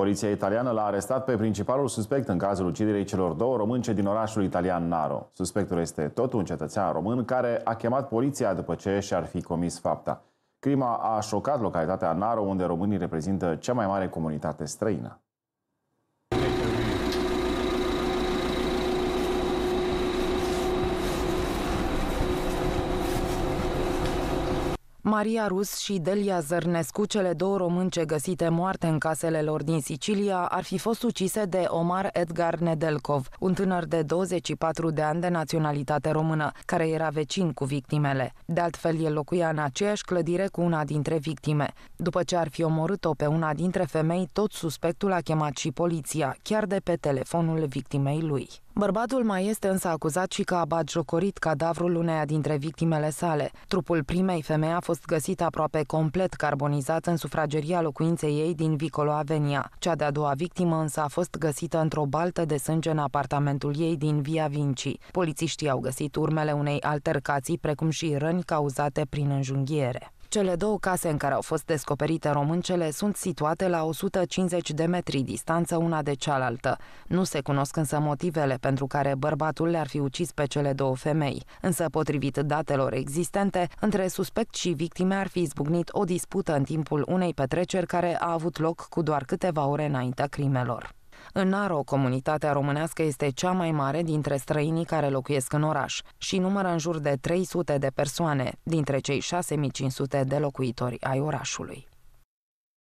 Poliția italiană l-a arestat pe principalul suspect în cazul uciderii celor două românce din orașul italian Naro. Suspectul este tot un cetățean român care a chemat poliția după ce și-ar fi comis fapta. Crima a șocat localitatea Naro, unde românii reprezintă cea mai mare comunitate străină. Maria Rus și Delia Zărnescu, cele două românce găsite moarte în casele lor din Sicilia, ar fi fost ucise de Omar Edgar Nedelkov, un tânăr de 24 de ani de naționalitate română, care era vecin cu victimele. De altfel, el locuia în aceeași clădire cu una dintre victime. După ce ar fi omorât-o pe una dintre femei, tot suspectul a chemat și poliția, chiar de pe telefonul victimei lui. Bărbatul mai este însă acuzat și că a batjocorit cadavrul uneia dintre victimele sale. Trupul primei femei a fost fost găsit aproape complet carbonizat în sufrageria locuinței ei din Vicolo Avenia. Cea de-a doua victimă însă a fost găsită într-o baltă de sânge în apartamentul ei din Via Vinci. Polițiștii au găsit urmele unei altercații precum și răni cauzate prin înjunghiere. Cele două case în care au fost descoperite româncele sunt situate la 150 de metri distanță una de cealaltă. Nu se cunosc însă motivele pentru care bărbatul le-ar fi ucis pe cele două femei. Însă, potrivit datelor existente, între suspect și victime ar fi izbucnit o dispută în timpul unei petreceri care a avut loc cu doar câteva ore înaintea crimelor. În Naro, comunitatea românească este cea mai mare dintre străinii care locuiesc în oraș și numără în jur de 300 de persoane, dintre cei 6500 de locuitori ai orașului.